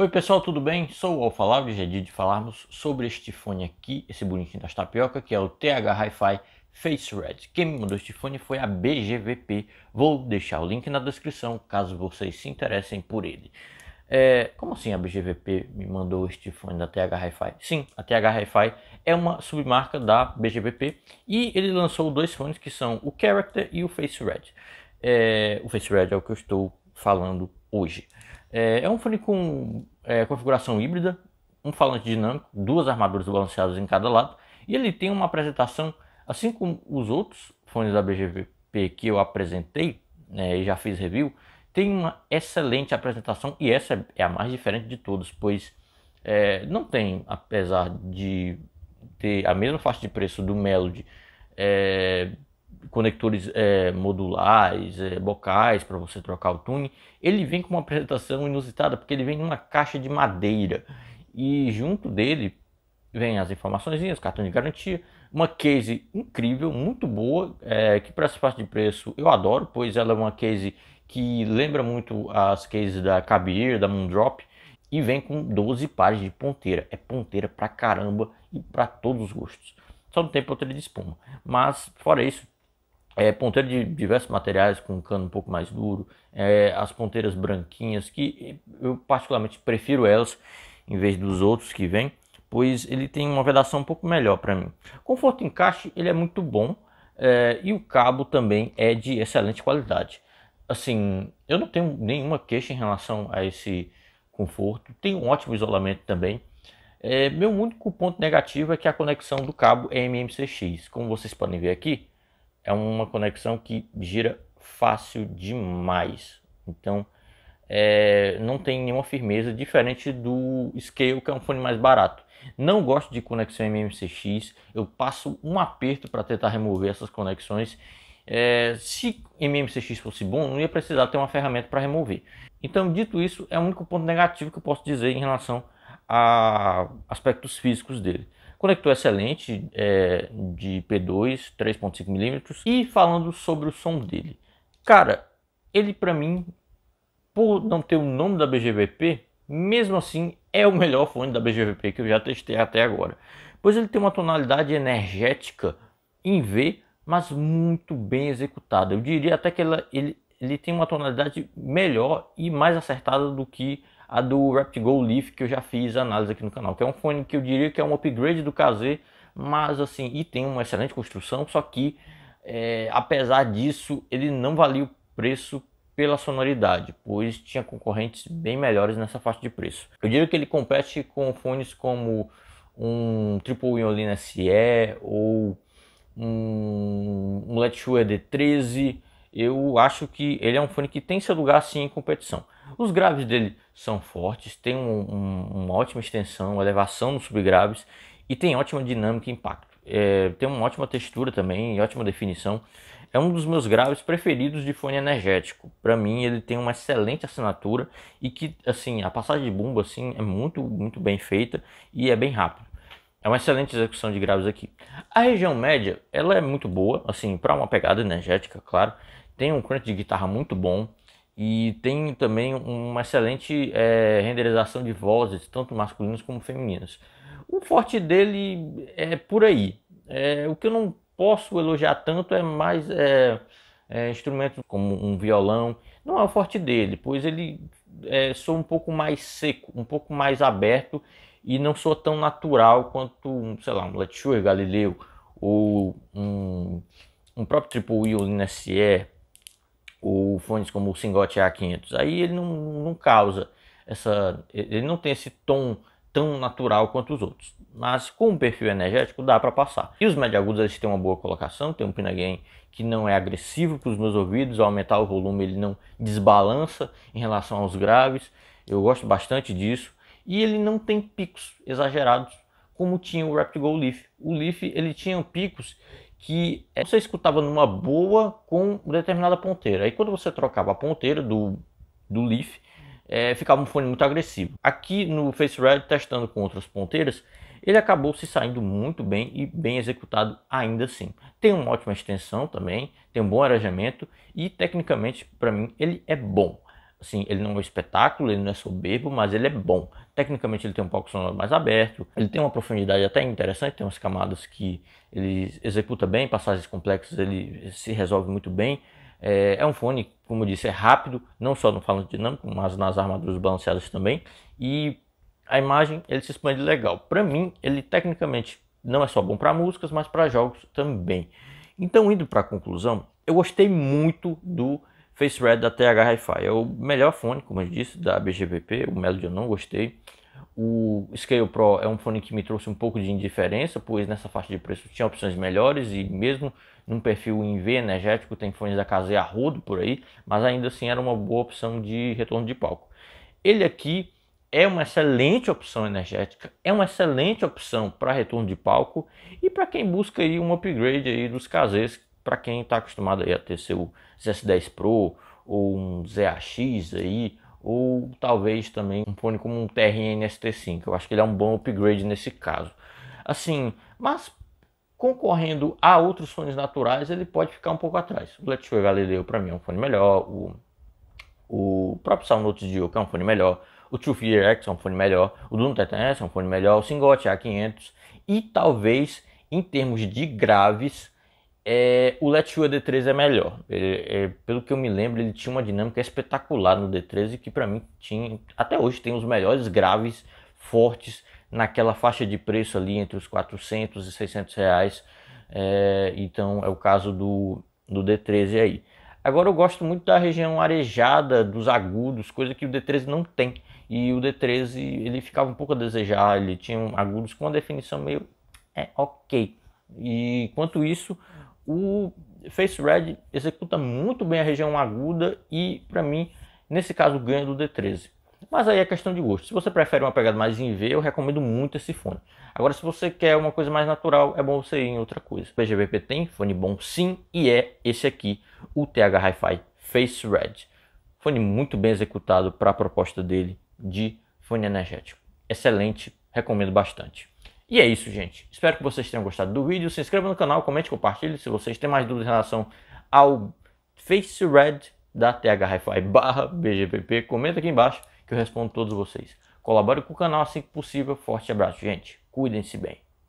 Oi pessoal, tudo bem? Sou o Alfalau, hoje é dia de falarmos sobre este fone aqui, esse bonitinho das tapioca, que é o TH Hi-Fi Face Red. Quem me mandou este fone foi a BGVP, vou deixar o link na descrição caso vocês se interessem por ele. É, como assim a BGVP me mandou este fone da TH Hi-Fi? Sim, a TH Hi-Fi é uma submarca da BGVP e ele lançou dois fones que são o Character e o Face Red. É, o Face Red é o que eu estou falando hoje. É, é um fone com é, configuração híbrida, um falante dinâmico, duas armaduras balanceadas em cada lado, e ele tem uma apresentação, assim como os outros fones da BGVP que eu apresentei né, e já fiz review, tem uma excelente apresentação e essa é a mais diferente de todos, pois é, não tem, apesar de ter a mesma faixa de preço do Melody, é, conectores é, modulares, é, bocais para você trocar o tune. Ele vem com uma apresentação inusitada porque ele vem numa caixa de madeira e junto dele vem as informações, cartão de garantia, uma case incrível, muito boa, é, que para essa parte de preço eu adoro, pois ela é uma case que lembra muito as cases da Cabir, da Moondrop e vem com 12 pares de ponteira. É ponteira pra caramba e para todos os gostos. Só não tem ponteira de espuma, mas fora isso é, ponteira de diversos materiais com um cano um pouco mais duro, é, as ponteiras branquinhas, que eu particularmente prefiro elas em vez dos outros que vêm, pois ele tem uma vedação um pouco melhor para mim. Conforto encaixe ele é muito bom é, e o cabo também é de excelente qualidade. Assim, eu não tenho nenhuma queixa em relação a esse conforto, tem um ótimo isolamento também. É, meu único ponto negativo é que a conexão do cabo é MMCX. Como vocês podem ver aqui, é uma conexão que gira fácil demais. Então, é, não tem nenhuma firmeza, diferente do Scale, que é um fone mais barato. Não gosto de conexão MMCX, eu passo um aperto para tentar remover essas conexões. É, se MMCX fosse bom, não ia precisar ter uma ferramenta para remover. Então, dito isso, é o único ponto negativo que eu posso dizer em relação a aspectos físicos dele conector excelente é, de P2 3.5mm e falando sobre o som dele. Cara, ele para mim, por não ter o nome da BGVP, mesmo assim é o melhor fone da BGVP que eu já testei até agora, pois ele tem uma tonalidade energética em V, mas muito bem executada. Eu diria até que ela, ele, ele tem uma tonalidade melhor e mais acertada do que a do RapGo Leaf que eu já fiz análise aqui no canal, que é um fone que eu diria que é um upgrade do KZ, mas assim, e tem uma excelente construção, só que é, apesar disso, ele não valia o preço pela sonoridade, pois tinha concorrentes bem melhores nessa faixa de preço. Eu diria que ele compete com fones como um Triple Violin SE ou um, um Let's Show ED13. Eu acho que ele é um fone que tem seu lugar sim em competição. Os graves dele são fortes, tem um, um, uma ótima extensão, uma elevação nos subgraves e tem ótima dinâmica e impacto. É, tem uma ótima textura também, ótima definição. É um dos meus graves preferidos de fone energético. Para mim, ele tem uma excelente assinatura e que, assim, a passagem de bumbo assim é muito, muito bem feita e é bem rápido. É uma excelente execução de graves aqui. A região média, ela é muito boa, assim, para uma pegada energética, claro. Tem um crunch de guitarra muito bom, e tem também uma excelente é, renderização de vozes, tanto masculinas como femininas. O forte dele é por aí. É, o que eu não posso elogiar tanto é mais é, é, instrumentos como um violão. Não é o forte dele, pois ele é, um pouco mais seco, um pouco mais aberto e não sou tão natural quanto, sei lá, um Let's Galileu ou um, um próprio Triple Will Nessier ou fones como o Singote A500. Aí ele não, não causa essa, ele não tem esse tom tão natural quanto os outros. Mas com o perfil energético dá para passar. E os agudos eles têm uma boa colocação, tem um Pinagain que não é agressivo para os meus ouvidos, ao aumentar o volume ele não desbalança em relação aos graves. Eu gosto bastante disso. E ele não tem picos exagerados como tinha o rapid Go Leaf. O Leaf ele tinha picos que você escutava numa boa com determinada ponteira. Aí quando você trocava a ponteira do, do Leaf, é, ficava um fone muito agressivo. Aqui no Face testando com outras ponteiras, ele acabou se saindo muito bem e bem executado ainda assim. Tem uma ótima extensão também, tem um bom arejamento e tecnicamente para mim ele é bom. Assim, ele não é um espetáculo, ele não é soberbo, mas ele é bom. Tecnicamente ele tem um palco sonoro mais aberto, ele tem uma profundidade até interessante, tem umas camadas que ele executa bem, passagens complexas ele se resolve muito bem. É, é um fone, como eu disse, é rápido, não só no falante dinâmico, mas nas armaduras balanceadas também. E a imagem ele se expande legal. Para mim, ele tecnicamente não é só bom para músicas, mas para jogos também. Então, indo para a conclusão, eu gostei muito do FaceRed da TH Hi-Fi. É o melhor fone, como eu disse, da BGPP. O Melody eu não gostei. O Scale Pro é um fone que me trouxe um pouco de indiferença, pois nessa faixa de preço tinha opções melhores e mesmo num perfil em V energético tem fones da casa a rodo por aí, mas ainda assim era uma boa opção de retorno de palco. Ele aqui é uma excelente opção energética, é uma excelente opção para retorno de palco e para quem busca aí um upgrade aí dos caseiros para quem está acostumado a ter seu ZS10 Pro ou um ZAX aí, ou talvez também um fone como um TRN ST5. Eu acho que ele é um bom upgrade nesse caso. Assim, mas concorrendo a outros fones naturais, ele pode ficar um pouco atrás. O Let's Go Galileu para mim é um fone melhor, o, o próprio Notes de Oak é um fone melhor, o Two X é um fone melhor, o Duno TTS é um fone melhor, o Singote A500 e talvez em termos de graves é, o Lechua D3 é melhor. é, pelo que eu me lembro, ele tinha uma dinâmica espetacular no D13 que para mim tinha, até hoje tem os melhores graves fortes naquela faixa de preço ali entre os 400 e 600 reais. É, então é o caso do, do D13 aí. Agora eu gosto muito da região arejada, dos agudos, coisa que o D13 não tem. E o D13 ele ficava um pouco a desejar, ele tinha agudos com uma definição meio é, ok. E quanto isso, o Face Red executa muito bem a região aguda e, para mim, nesse caso, ganha do D13. Mas aí é questão de gosto. Se você prefere uma pegada mais em V, eu recomendo muito esse fone. Agora, se você quer uma coisa mais natural, é bom você ir em outra coisa. PGVP tem, fone bom sim, e é esse aqui, o TH Hi-Fi Face Red. Fone muito bem executado para a proposta dele de fone energético. Excelente, recomendo bastante. E é isso, gente. Espero que vocês tenham gostado do vídeo. Se inscreva no canal, comente, compartilhe. Se vocês têm mais dúvidas em relação ao Face Red da THFI barra BGPP, comenta aqui embaixo que eu respondo todos vocês. Colabore com o canal assim que possível. Forte abraço, gente. Cuidem-se bem.